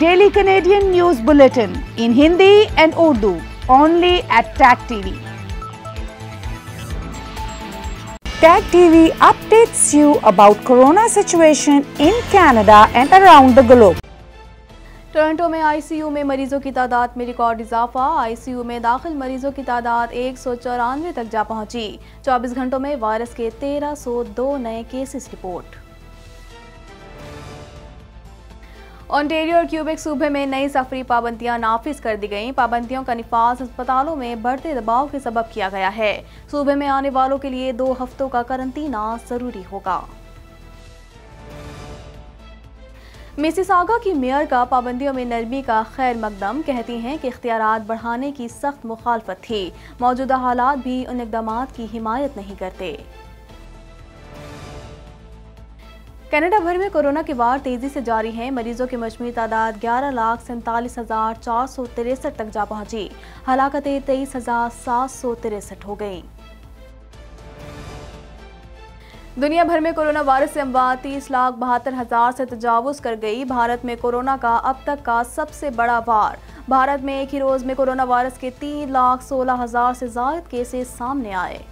Daily Canadian news bulletin in Hindi and Urdu only at Tag TV Tag TV updates you about corona situation in Canada and around the globe Toronto में ICU में मरीजों की तादाद में record इजाफा ICU में दाखिल मरीजों की तादाद एक सौ चौरानवे तक जा पहुंची 24 घंटों में वायरस के 1302 नए केसेस रिपोर्ट ऑनटेरियो और क्यूबेक सूबे में नई सफरी पाबंदियां नाफिज कर दी गई पाबंदियों का निफाज अस्पतालों में बढ़ते दबाव के सबब किया गया है सूबे में आने वालों के लिए दो हफ्तों का करंतना जरूरी होगा मिसिसागा की मेयर का पाबंदियों में नरमी का खैर मकदम कहती हैं कि इख्तियार बढ़ाने की सख्त मुखालफत थी मौजूदा हालात भी उन इकदाम की हिमायत नहीं करते कनाडा भर में कोरोना के वार तेजी से जारी हैं मरीजों की मजमू तादाद ग्यारह लाख सैंतालीस हजार चार सौ तिरसठ तक जा पहुंची हलाकतें तेईस हजार सात सौ तिरसठ हो गई दुनिया भर में कोरोना वायरस से अमवा तीस लाख बहत्तर हजार से तजावज़ कर गई भारत में कोरोना का अब तक का सबसे बड़ा वार भारत में एक ही रोज़ में कोरोना वायरस के तीन लाख सोलह हजार से ज्यादा केसेस सामने आए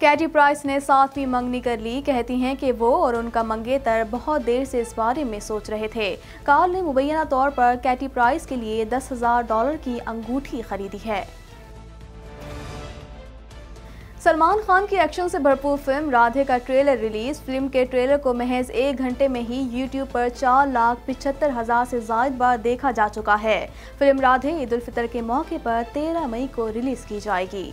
कैटी प्राइस ने सातवीं मंगनी कर ली कहती हैं कि वो और उनका मंगेतर बहुत देर से इस बारे में सोच रहे थे कार्ल ने मुबैना तौर पर कैटी प्राइस के लिए दस हजार डॉलर की अंगूठी खरीदी है सलमान खान की एक्शन से भरपूर फिल्म राधे का ट्रेलर रिलीज फिल्म के ट्रेलर को महज एक घंटे में ही यूट्यूब पर चार लाख पिछहत्तर हजार से ज्यादा बार देखा जा चुका है फिल्म राधे ईद उल फितर के मौके पर 13 मई को रिलीज की जाएगी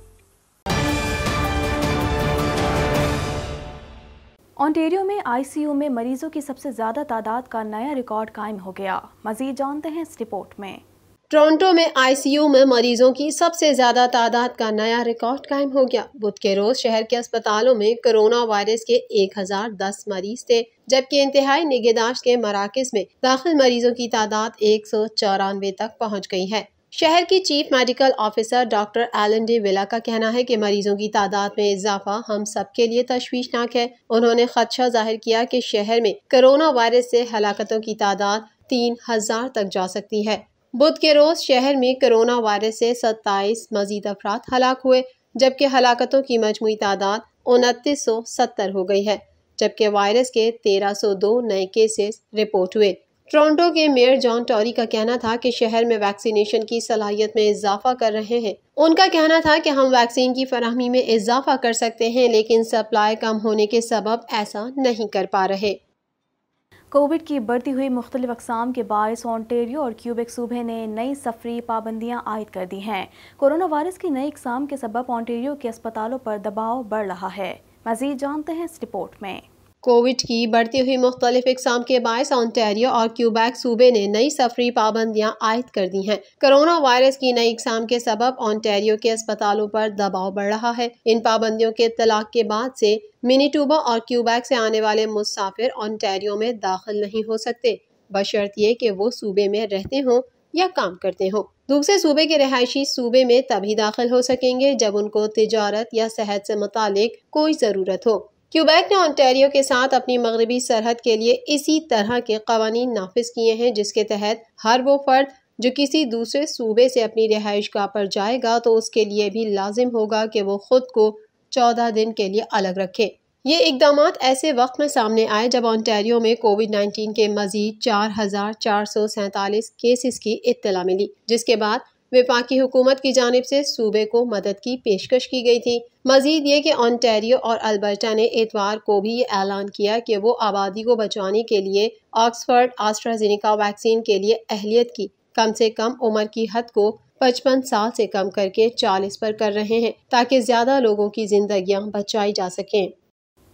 ऑन्टेरियो में आईसीयू में मरीजों की सबसे ज्यादा तादाद का नया रिकॉर्ड कायम हो गया मजीद जानते हैं इस रिपोर्ट में टोरंटो में आईसीयू में मरीजों की सबसे ज्यादा तादाद का नया रिकॉर्ड कायम हो गया बुध के रोज शहर के अस्पतालों में कोरोना वायरस के 1010 मरीज थे जबकि इंतहाई निगहदाश्त के मराकज में दाखिल मरीजों की तादाद एक सौ चौरानवे तक पहुँच गई है शहर की chief medical officer doctor Eileen de Villa का कहना है कि मरीजों की तादाद में इजाफा हम सब के लिए तशवीशनाक है उन्होंने खदशा जाहिर किया कि शहर में कोरोना वायरस से हलाकतों की तादाद तीन हजार तक जा सकती है बुध के रोज शहर में कोरोना वायरस से सत्ताईस मजीद अफराद हलाक हुए जबकि हलाकतों की मजमू तादाद उनतीस सौ सत्तर हो गई है जबकि वायरस के तेरह सौ दो नए केसेस रिपोर्ट हुए टोरंटो के मेयर जॉन टॉरी का कहना था कि शहर में वैक्सीनेशन की सलाहियत में इजाफा कर रहे हैं उनका कहना था कि हम वैक्सीन की फरहमी में इजाफा कर सकते हैं लेकिन सप्लाई कम होने के सबब ऐसा नहीं कर पा रहे कोविड की बढ़ती हुई मुख्तलि अकसाम के बायस ऑन्टेरियो और क्यूबेक सूबे ने नई सफरी पाबंदियां आयद कर दी हैं कोरोना वायरस की नई अकसाम के सबब ऑन्टेरियो के अस्पतालों पर दबाव बढ़ रहा है मजीद जानते हैं इस रिपोर्ट में कोविड की बढ़ती हुई मुख्तलिफ इकसाम के बायस ऑनटेरियो और क्यूबैक सूबे ने नई सफरी पाबंदियां आयद कर दी हैं कोरोना वायरस की नई इकसाम के सबब ऑनटेरियो के अस्पतालों पर दबाव बढ़ रहा है इन पाबंदियों के तलाक के बाद से मिनीटूबा और क्यूबैक से आने वाले मुसाफिर ऑनटेरियो में दाखिल नहीं हो सकते बशर्त ये कि वो सूबे में रहते हों या काम करते हों दूसरे सूबे के रहायशी सूबे में तभी दाखिल हो सकेंगे जब उनको तजारत या सेहत से मुतालिक कोई ज़रूरत हो क्यूबैक ने ऑन्टेरियो के साथ अपनी मगरबी सरहद के लिए इसी तरह के कवानी नाफिज किए हैं जिसके तहत हर वो फ़र्द जो किसी दूसरे सूबे से अपनी रिहाइश गाह पर जाएगा तो उसके लिए भी लाजिम होगा कि वो ख़ुद को चौदह दिन के लिए अलग रखे ये इकदाम ऐसे वक्त में सामने आए जब ऑन्टेरियो में कोविड नाइन्टीन के मजीद चार हजार चार सौ सैतालीस केसेस की इतला मिली जिसके बाद विपाकी हुकूमत की जानब से सूबे को मदद की पेशकश की गई थी मजीद ये कि ऑनटेरियो और अल्बर्टा ने एतवार को भी ये ऐलान किया कि वो आबादी को बचाने के लिए ऑक्सफर्ड आस्ट्राजेनिका वैक्सीन के लिए अहलियत की कम से कम उम्र की हद को पचपन साल से कम करके चालीस पर कर रहे हैं ताकि ज्यादा लोगों की जिंदगियां बचाई जा सकें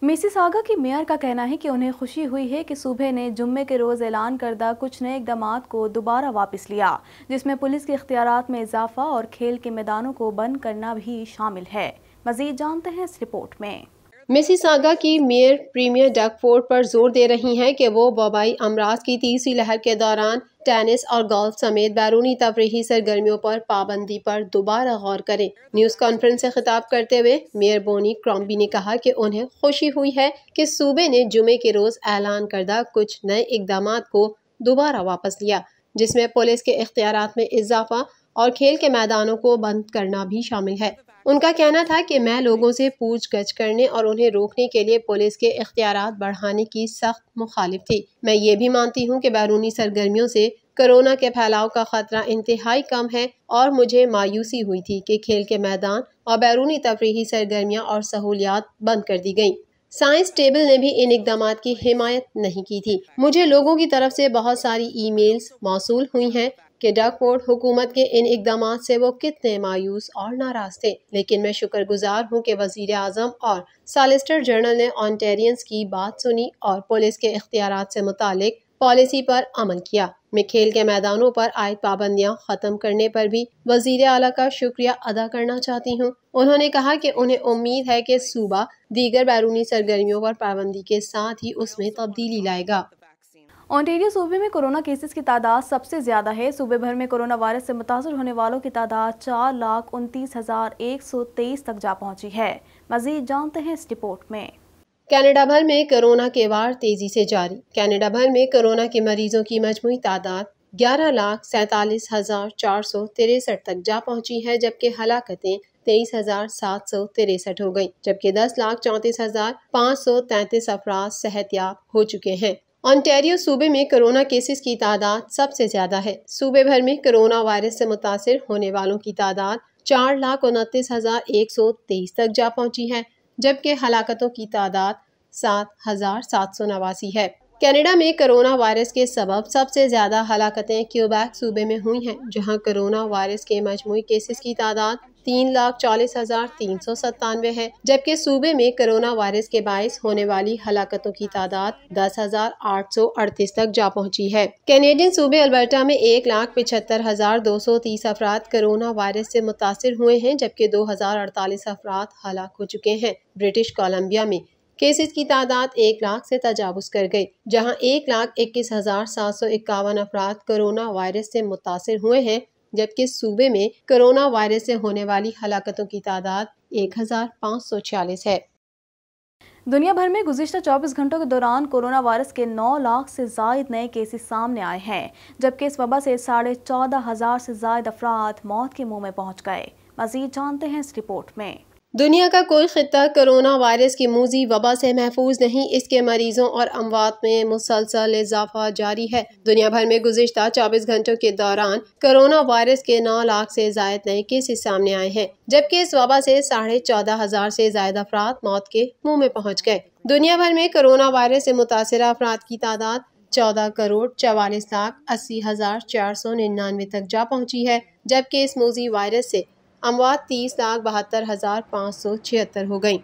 मिसिसागा की मेयर का कहना है कि उन्हें खुशी हुई है कि सूबे ने जुम्मे के रोज़ ऐलान करदा कुछ नए इकदाम को दोबारा वापस लिया जिसमें पुलिस के इख्तियार में इजाफा और खेल के मैदानों को बंद करना भी शामिल है मजीद जानते हैं इस रिपोर्ट में मिसिसागा की मेयर प्रीमियर डकफोर्ड पर जोर दे रही हैं कि वो वबाई अमराज की तीसरी लहर के दौरान टेनिस और गोल्फ समेत बैरूनी तफरी सरगर्मियों पर पाबंदी पर दोबारा गौर करें न्यूज कॉन्फ्रेंस से खिताब करते हुए मेयर बोनी क्रॉम्बी ने कहा कि उन्हें खुशी हुई है कि सूबे ने जुमे के रोज ऐलान करदा कुछ नए इकदाम को दोबारा वापस लिया जिसमें पुलिस के इख्तियार में इजाफा और खेल के मैदानों को बंद करना भी शामिल है उनका कहना था कि मैं लोगों से पूछ गछ करने और उन्हें रोकने के लिए पुलिस के इख्तियार बढ़ाने की सख्त मुखालिफ थी मैं ये भी मानती हूँ कि बैरूनी सरगर्मियों से कोरोना के फैलाव का खतरा इंतहाई कम है और मुझे मायूसी हुई थी कि खेल के मैदान और बैरूनी तफरी सरगर्मियाँ और सहूलियात बंद कर दी गईं साइंस टेबल ने भी इन इकदाम की हिमायत नहीं की थी मुझे लोगों की तरफ से बहुत सारी ईमेल्स मौसू हुई हैं कि फोर्ड हुकूमत के इन इकदाम से वो कितने मायूस और नाराज थे लेकिन मैं शुक्रगुजार हूँ कि वजीर अजम और सालिस्टर जनरल ने ऑनटेरियंस की बात सुनी और पुलिस के इख्तियार से मुतक पॉलिसी पर अमल किया मैं खेल के मैदानों पर आय पाबंदियां ख़त्म करने पर भी वजीर अला का शुक्रिया अदा करना चाहती हूं। उन्होंने कहा कि उन्हें उम्मीद है कि सूबा दीगर बैरूनी सरगर्मियों पर पाबंदी के साथ ही उसमें तब्दीली लाएगा ऑन्टेरियो सूबे में कोरोना केसेस की तादाद सबसे ज़्यादा है सूबे भर में कोरोना वायरस से मुतासर होने वालों की तादाद चार लाख उनतीस हज़ार एक सौ तेईस तक जा पहुंची है मजीद जानते हैं इस रिपोर्ट में कनाडा भर में कोरोना के वार तेज़ी से जारी कनाडा भर में कोरोना के मरीजों की मजमू तादाद ग्यारह लाख सैतालीस हज़ार चार सौ तिरसठ तक जा पहुंची है जबकि हलाकतें तेईस हजार सात सौ तिरसठ हो गयी जबकि दस लाख चौंतीस हजार पाँच सौ तैतीस अफराज सेहतियाब हो चुके हैं ऑनटेरियो सूबे में कोरोना केसेस की तादाद सबसे ज़्यादा है सूबे भर में कोरोना वायरस से मुतासर होने वालों की तादाद चार लाख उनतीस हज़ार एक सौ तेईस तक जा पहुंची है जबकि हलाकतों की तादाद सात हज़ार सात सौ नवासी है कनाडा में कोरोना वायरस के सबब सबसे ज़्यादा हलाकतें क्यूबैक सूबे में हुई हैं जहां कोरोना वायरस के मजमू केसेस की तादाद तीन लाख चालीस हजार तीन सौ सत्तानवे है जबकि सूबे में कोरोना वायरस के बायस होने वाली हलाकतों की तादाद दस हजार आठ सौ अड़तीस तक जा पहुँची है कैनेडियन सूबे अल्बर्टा में एक लाख पिछहत्तर हजार दो सौ तीस अफराद कोरोना वायरस से मुतासर हुए हैं जबकि दो हजार अड़तालीस अफराद हलाक हो चुके हैं ब्रिटिश कोलम्बिया में केसेस की तादाद एक लाख से तजावज़ कर गई जहां एक लाख इक्कीस हज़ार सात सौ इक्यावन अफराद कोरोना वायरस से मुतासर हुए हैं जबकि सूबे में कोरोना वायरस से होने वाली हलाकतों की तादाद एक है दुनिया भर में गुजशत 24 घंटों के दौरान कोरोना वायरस के 9 लाख से जायद नए केसेस सामने आए हैं जबकि इस वबा से साढ़े चौदह हजार से जायद अफराद मौत के मुंह में पहुंच गए मजीद जानते हैं इस रिपोर्ट में दुनिया का कोई ख़िता कोरोना वायरस की मूजी वबा से महफूज नहीं इसके मरीजों और अमवात में मुसलसल इजाफा जारी है दुनिया भर में गुजशत चौबीस घंटों के दौरान कोरोना वायरस के नौ लाख से जायद नए केसेस सामने आए हैं जबकि इस वबा से साढ़े चौदह हजार से जायद अफराद मौत के मुँह में पहुँच गए दुनिया भर में कोरोना वायरस से मुतासर अफराद की तादाद चौदह करोड़ चवालीस लाख अस्सी हजार चार सौ निन्यानवे तक जा पहुंची है जबकि इस मोजी वायरस से अमवात तीस लाख बहत्तर हज़ार पाँच सौ छिहत्तर हो गई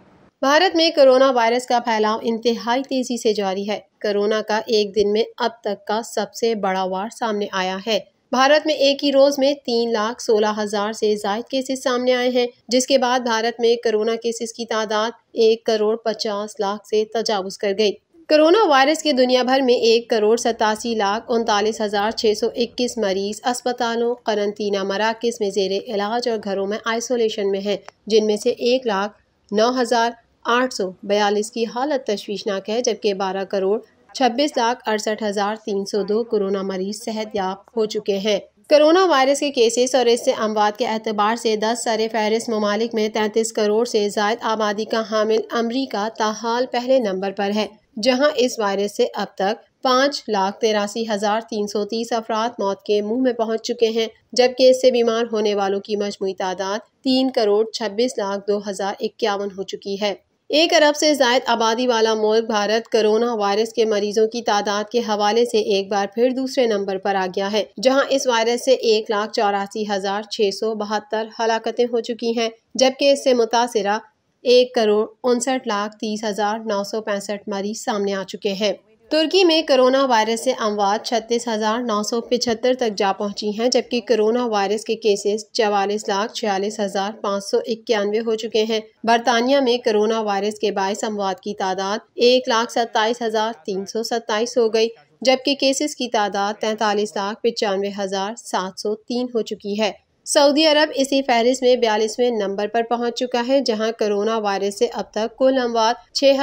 भारत में कोरोना वायरस का फैलाव इंतहाई तेज़ी से जारी है कोरोना का एक दिन में अब तक का सबसे बड़ा वार सामने आया है भारत में एक ही रोज में तीन लाख सोलह हजार से जायद केसेस सामने आए हैं जिसके बाद भारत में कोरोना केसेस की तादाद एक करोड़ पचास लाख से तजावज कर गई कोरोना वायरस के दुनिया भर में एक करोड़ सतासी लाख उनतालीस हज़ार छः सौ इक्कीस मरीज अस्पतालों करंतना मराकज़ में जेर इलाज और घरों में आइसोलेशन में हैं जिनमें से एक लाख नौ हज़ार आठ सौ बयालीस की हालत तश्वीशनाक है जबकि बारह करोड़ छब्बीस लाख अड़सठ हज़ार तीन सौ दो कोरोना मरीज सेहत याब हो चुके हैं कोरोना वायरस के केसेस और इससे अमवात के अतबार से दस सर फहरिस्त ममालिक में तैंतीस करोड़ से जायद आबादी का हामिल अमरीका ताहाल पहले नंबर पर है जहां इस वायरस से अब तक पाँच लाख तिरासी हज़ार तीन सौ तीस अफराद मौत के मुंह में पहुंच चुके हैं जबकि इससे बीमार होने वालों की मजमू तादाद तीन करोड़ छब्बीस लाख दो हज़ार इक्यावन हो चुकी है एक अरब से जायद आबादी वाला मुल्क भारत कोरोना वायरस के मरीजों की तादाद के हवाले से एक बार फिर दूसरे नंबर पर आ गया है जहां इस वायरस से एक लाख चौरासी हजार छह सौ बहत्तर हलाकते हो चुकी हैं जबकि इससे मुतासरा एक करोड़ उनसठ लाख तीस हज़ार नौ सौ पैंसठ मरीज सामने आ चुके हैं तुर्की में कोरोना वायरस से अमवात छत्तीस हज़ार नौ सौ पिछहत्तर तक जा पहुंची हैं जबकि कोरोना वायरस के केसेस चवालीस लाख छियालीस हज़ार पाँच सौ इक्यानवे हो चुके हैं बरतानिया में कोरोना वायरस के बाईस अमवात की तादाद एक लाख सत्ताईस हज़ार तीन सौ सत्ताईस हो गई जबकि केसेस की तादाद तैंतालीस लाख पचानवे हज़ार सात सौ तीन हो चुकी है सऊदी अरब इसी फहरिस्त में बयालीसवें नंबर पर पहुंच चुका है जहां कोरोना वायरस से अब तक कुल अमवात छः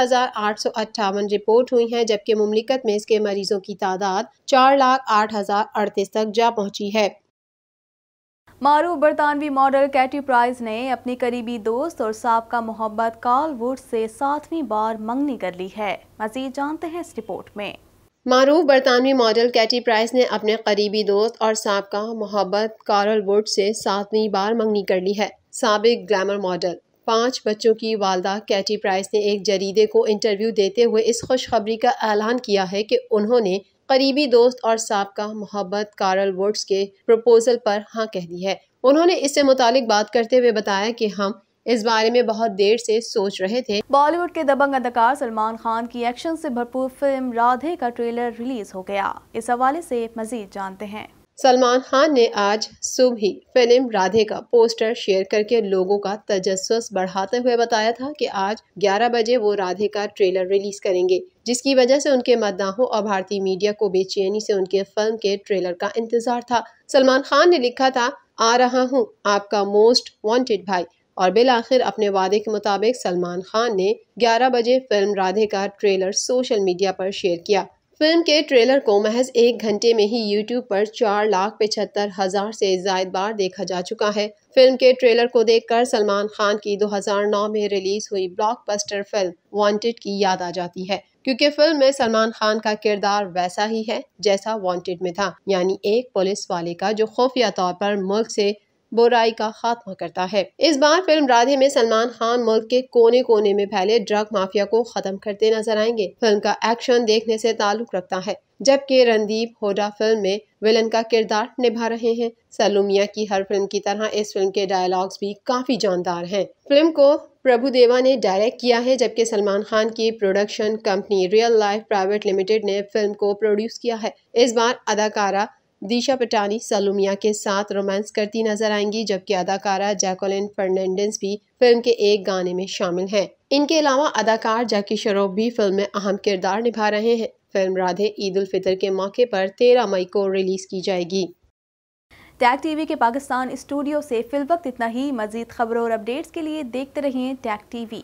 रिपोर्ट हुई हैं जबकि मुमलिकत में इसके मरीजों की तादाद चार लाख आठ हज़ार अड़तीस तक जा पहुंची है मारूफ बरतानवी मॉडल कैटी प्राइज ने अपने करीबी दोस्त और सबका मोहब्बत वुड से सातवीं बार मंगनी कर ली है मजीद जानते हैं इस रिपोर्ट में मरूफ बरतानवी मॉडल कैटी प्राइस ने अपने करीबी दोस्त और सबका मोहब्बत कारल वुड से सातवीं बार मंगनी कर ली है सबक ग्लैमर मॉडल पाँच बच्चों की वालदा कैटी प्राइस ने एक जरीदे को इंटरव्यू देते हुए इस खुशखबरी का ऐलान किया है कि उन्होंने करीबी दोस्त और सबका मोहब्बत कारल वुड्स के प्रपोजल पर हाँ कह दी है उन्होंने इससे मुतालिक बात करते हुए बताया कि हम इस बारे में बहुत देर से सोच रहे थे बॉलीवुड के दबंग अदाकार सलमान खान की एक्शन से भरपूर फिल्म राधे का ट्रेलर रिलीज हो गया इस हवाले से मजीद जानते हैं सलमान खान ने आज सुबह ही फिल्म राधे का पोस्टर शेयर करके लोगों का तजस बढ़ाते हुए बताया था कि आज 11 बजे वो राधे का ट्रेलर रिलीज करेंगे जिसकी वजह से उनके मद्दाहों और भारतीय मीडिया को बेचैनी से उनके फिल्म के ट्रेलर का इंतजार था सलमान खान ने लिखा था आ रहा हूँ आपका मोस्ट वांटेड भाई और बिल आखिर अपने वादे के मुताबिक सलमान खान ने 11 बजे फिल्म राधे का ट्रेलर सोशल मीडिया पर शेयर किया फिल्म के ट्रेलर को महज एक घंटे में ही यूट्यूब पर चार लाख पचहत्तर हज़ार से जायद बार देखा जा चुका है फिल्म के ट्रेलर को देखकर सलमान खान की 2009 में रिलीज हुई ब्लॉकबस्टर फिल्म वांटेड की याद आ जाती है क्योंकि फिल्म में सलमान खान का किरदार वैसा ही है जैसा वांटेड में था यानी एक पुलिस वाले का जो खुफिया तौर पर मुल्क से बुराई का खात्मा करता है इस बार फिल्म राधे में सलमान खान मुल्क के कोने कोने में फैले ड्रग माफिया को खत्म करते नजर आएंगे फिल्म का एक्शन देखने से ताल्लुक रखता है जबकि रणदीप होडा फिल्म में विलन का किरदार निभा रहे हैं सलूमिया की हर फिल्म की तरह इस फिल्म के डायलॉग्स भी काफी जानदार हैं। फिल्म को प्रभु देवा ने डायरेक्ट किया है जबकि सलमान खान की production company Real Life Private Limited ने फिल्म को प्रोड्यूस किया है इस बार अदाकारा दिशा पटानी सलूमिया के साथ रोमांस करती नजर आएंगी जबकि अदाकारा जैकोलिन फर्नांडिस भी फिल्म के एक गाने में शामिल हैं इनके अलावा अदाकार जैकी शरोफ भी फिल्म में अहम किरदार निभा रहे हैं फिल्म राधे ईद उल फितर के मौके पर तेरह मई को रिलीज की जाएगी टैग टीवी के पाकिस्तान स्टूडियो से वक्त इतना ही मजीद खबरों और अपडेट्स के लिए देखते रहिए टैग टीवी